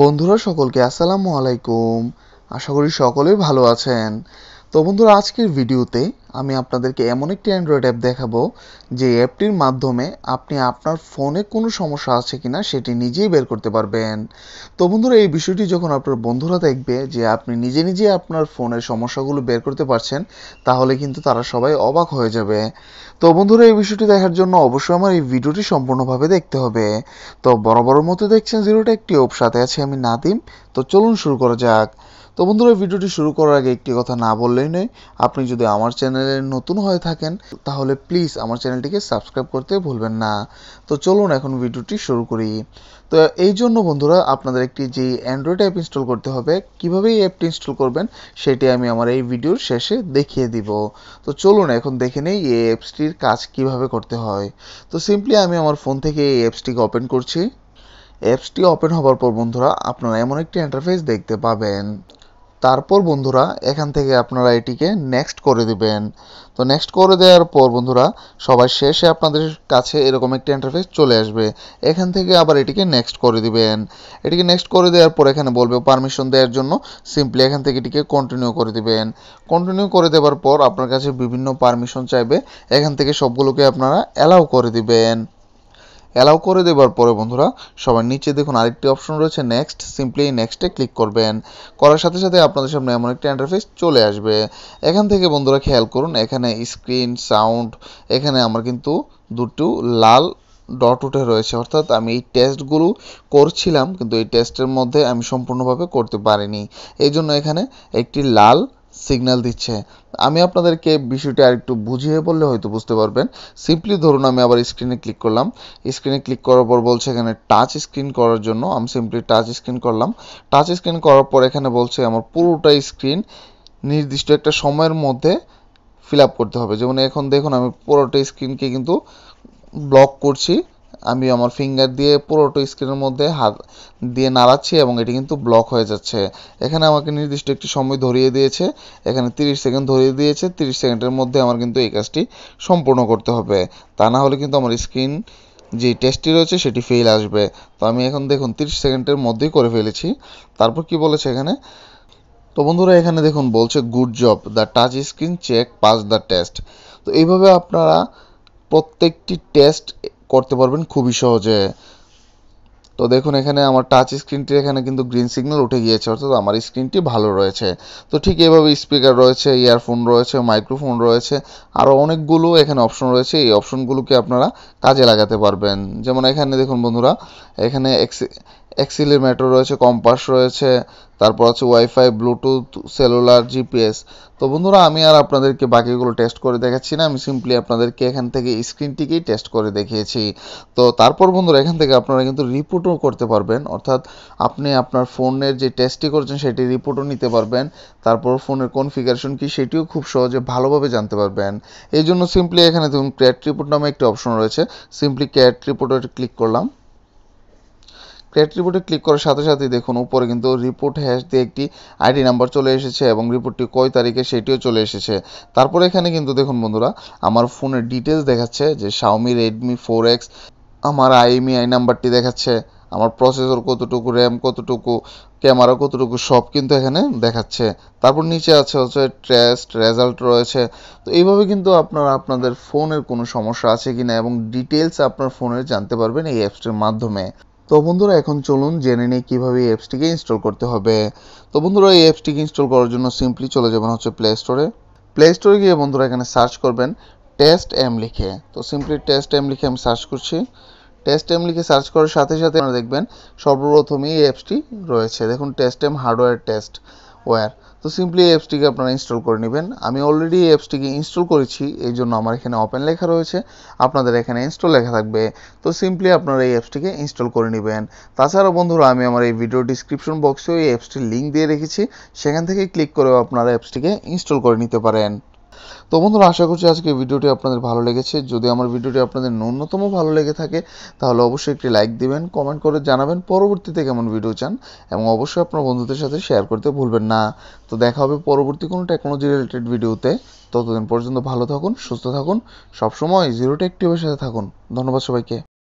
বন্ধুরা সকলকে আসসালামু আলাইকুম আশা করি সকলেই ভালো আছেন তো বন্ধুরা আজকের ভিডিওতে আমি আপনাদেরকে এমন একটি অ্যান্ড্রয়েড অ্যাপ দেখাবো যে অ্যাপটির মাধ্যমে আপনি আপনার ফোনে কোনো সমস্যা আছে কিনা সেটি নিজেই বের করতে পারবেন তো বন্ধুরা এই বিষয়টি যখন আপনার বন্ধুরা দেখবে যে আপনি নিজে নিজে আপনার ফোনের সমস্যাগুলো বের করতে পারছেন তাহলে কিন্তু তারা সবাই অবাক হয়ে যাবে তো বন্ধুরা এই বিষয়টি দেখার জন্য অবশ্যই আমার এই ভিডিওটি সম্পূর্ণভাবে দেখতে হবে তো বরাবর মতো দেখছেন জিরোটা একটি অপ সাথে আছে আমি নাদিম তো চলুন শুরু করা যাক তো বন্ধুরা ভিডিওটি শুরু করার আগে একটি কথা না বললেই নয় আপনি যদি আমার চ্যানেলে নতুন হয়ে থাকেন তাহলে প্লিজ আমার চ্যানেলটিকে সাবস্ক্রাইব করতে ভুলবেন না তো চলুন এখন ভিডিওটি শুরু করি তো এই জন্য বন্ধুরা আপনাদের একটি যে অ্যান্ড্রয়েড অ্যাপ ইনস্টল করতে হবে কীভাবে এই অ্যাপটি ইনস্টল করবেন সেটি আমি আমার এই ভিডিওর শেষে দেখিয়ে দিব তো চলুন এখন দেখে নেই এই অ্যাপসটির কাজ কিভাবে করতে হয় তো সিম্পলি আমি আমার ফোন থেকে এই অ্যাপসটিকে ওপেন করছি অ্যাপসটি ওপেন হওয়ার পর বন্ধুরা আপনারা এমন একটি ইন্টারফেস দেখতে পাবেন তারপর বন্ধুরা এখান থেকে আপনারা এটিকে নেক্সট করে দিবেন তো নেক্সট করে দেওয়ার পর বন্ধুরা সবার শেষে আপনাদের কাছে এরকম একটি ইন্টারফেস চলে আসবে এখান থেকে আবার এটিকে নেক্সট করে দিবেন এটিকে নেক্সট করে দেওয়ার পর এখানে বলবে পারমিশন দেওয়ার জন্য সিম্পলি এখান থেকে এটিকে কন্টিনিউ করে দিবেন কন্টিনিউ করে দেওয়ার পর আপনার কাছে বিভিন্ন পারমিশন চাইবে এখান থেকে সবগুলোকে আপনারা অ্যালাউ করে দিবেন অ্যালাউ করে দেবার পরে বন্ধুরা সবার নিচে দেখুন আরেকটি অপশন রয়েছে নেক্সট সিম্পলি নেক্সটে ক্লিক করবেন করার সাথে সাথে আপনাদের সামনে এমন একটি ইন্টারফেস চলে আসবে এখান থেকে বন্ধুরা খেয়াল করুন এখানে স্ক্রিন সাউন্ড এখানে আমার কিন্তু দুটো লাল ডট উঠে রয়েছে অর্থাৎ আমি এই টেস্টগুলো করছিলাম কিন্তু এই টেস্টের মধ্যে আমি সম্পূর্ণভাবে করতে পারিনি এই জন্য এখানে একটি লাল সিগন্যাল দিচ্ছে আমি আপনাদেরকে বিষয়টি আর একটু বুঝিয়ে বললে হয়তো বুঝতে পারবেন সিম্পলি ধরুন আমি আবার স্ক্রিনে ক্লিক করলাম স্ক্রিনে ক্লিক করার পর বলছে এখানে টাচ স্ক্রিন করার জন্য আমি সিম্পলি টাচ স্ক্রিন করলাম টাচ স্ক্রিন করার পর এখানে বলছে আমার পুরোটাই স্ক্রিন নির্দিষ্ট একটা সময়ের মধ্যে ফিল আপ করতে হবে যেমন এখন দেখুন আমি পুরোটা স্ক্রিনকে কিন্তু ব্লক করছি আমি আমার ফিঙ্গার দিয়ে পুরোটো স্ক্রিনের মধ্যে হাত দিয়ে নাড়াচ্ছি এবং এটি কিন্তু ব্লক হয়ে যাচ্ছে এখানে আমাকে নির্দিষ্ট একটি সময় ধরিয়ে দিয়েছে এখানে 30 সেকেন্ড ধরিয়ে দিয়েছে 30 সেকেন্ডের মধ্যে আমার কিন্তু এই কাজটি সম্পূর্ণ করতে হবে তা না হলে কিন্তু আমার স্ক্রিন যে টেস্টটি রয়েছে সেটি ফেল আসবে তো আমি এখন দেখুন 30 সেকেন্ডের মধ্যেই করে ফেলেছি তারপর কি বলেছে এখানে তো বন্ধুরা এখানে দেখুন বলছে good job the touch screen check pass the test তো এইভাবে আপনারা প্রত্যেকটি টেস্ট করতে পারবেন খুবই সহজে তো দেখুন এখানে আমার টাচ স্ক্রিনটির এখানে কিন্তু গ্রিন সিগন্যাল উঠে গিয়েছে অর্থাৎ আমার স্ক্রিনটি ভালো রয়েছে তো ঠিক এভাবে স্পিকার রয়েছে ইয়ারফোন রয়েছে মাইক্রোফোন রয়েছে আরও অনেকগুলো এখানে অপশন রয়েছে এই অপশনগুলোকে আপনারা কাজে লাগাতে পারবেন যেমন এখানে দেখুন বন্ধুরা এখানে অ্যাক্সিলিমিটার রয়েছে কম্পাস রয়েছে তারপর আছে ওয়াইফাই ব্লুটুথ সেলুলার জিপিএস তো বন্ধুরা আমি আর আপনাদেরকে বাকিগুলো টেস্ট করে দেখাচ্ছি না আমি সিম্পলি আপনাদেরকে এখান থেকে স্ক্রিনটিকেই টেস্ট করে দেখিয়েছি তো তারপর বন্ধুরা এখান থেকে আপনারা কিন্তু রিপোর্টও করতে পারবেন অর্থাৎ আপনি আপনার ফোনের যে টেস্টটি করছেন সেটি রিপোর্টও নিতে পারবেন তারপর ফোনের কনফিগারেশন কি সেটিও খুব সহজে ভালোভাবে জানতে পারবেন এই জন্য সিম্পলি এখানে ধরুন ক্যাট রিপোর্ট নামে একটি অপশন রয়েছে সিম্পলি ক্যাট রিপোর্টে ক্লিক করলাম ক্রিয়েট রিপোর্টে ক্লিক করার সাথে সাথেই দেখুন উপরে কিন্তু রিপোর্ট হ্যাশ দিয়ে একটি আইডি নাম্বার চলে এসেছে এবং রিপোর্টটি কয় তারিখে সেটিও চলে এসেছে তারপরে এখানে কিন্তু দেখুন বন্ধুরা আমার ফোনের ডিটেলস দেখাচ্ছে যে শাওমি রেডমি ফোর এক্স আমার আইএমইআই নাম্বারটি e দেখাচ্ছে আমার প্রসেসর কতটুকু র্যাম কতটুকু ক্যামেরা কতটুকু সব কিন্তু এখানে দেখাচ্ছে তারপর নিচে আছে হচ্ছে টেস্ট রেজাল্ট রয়েছে তো এইভাবে কিন্তু আপনারা আপনাদের ফোনের কোনো সমস্যা আছে কি না এবং ডিটেলস আপনার ফোনের জানতে পারবেন এই অ্যাপসটির মাধ্যমে তো বন্ধুরা এখন চলুন জেনে নিই কীভাবে এই অ্যাপসটিকে ইনস্টল করতে হবে তো বন্ধুরা এই অ্যাপসটিকে ইনস্টল করার জন্য সিম্পলি চলে যাবেন হচ্ছে প্লে স্টোরে প্লে স্টোরে গিয়ে বন্ধুরা এখানে সার্চ করবেন টেস্ট এম লিখে তো সিম্পলি টেস্ট এম লিখে আমি সার্চ করছি টেস্ট এম লিখে সার্চ করার সাথে সাথে আপনারা দেখবেন সর্বপ্রথমেই এই অ্যাপসটি রয়েছে দেখুন test M hardware test ware তো সিম্পলি এই অ্যাপসটিকে আপনারা ইনস্টল করে নেবেন আমি অলরেডি এই অ্যাপসটিকে ইনস্টল করেছি এই জন্য আমার এখানে ওপেন লেখা রয়েছে আপনাদের এখানে ইনস্টল লেখা থাকবে তো সিম্পলি আপনারা এই অ্যাপসটিকে ইনস্টল করে নেবেন তাছাড়া বন্ধুরা আমি আমার এই ভিডিও ডিসক্রিপশন বক্সেও এই অ্যাপসটির লিঙ্ক দিয়ে রেখেছি সেখান থেকে ক্লিক করেও আপনারা অ্যাপসটিকে ইনস্টল করে নিতে পারেন তো বন্ধুরা আশা করছি আজকে ভিডিওটি আপনাদের ভালো লেগেছে যদি আমার ভিডিওটি আপনাদের ন্যূনতম ভালো লেগে থাকে তাহলে অবশ্যই একটি লাইক দিবেন কমেন্ট করে জানাবেন পরবর্তীতে কেমন ভিডিও চান এবং অবশ্যই আপনার বন্ধুদের সাথে শেয়ার করতে ভুলবেন না তো দেখা হবে পরবর্তী কোনো টেকনোলজি রিলেটেড ভিডিওতে ততদিন পর্যন্ত ভালো থাকুন সুস্থ থাকুন সবসময় জিরো টেকটিভের সাথে থাকুন ধন্যবাদ সবাইকে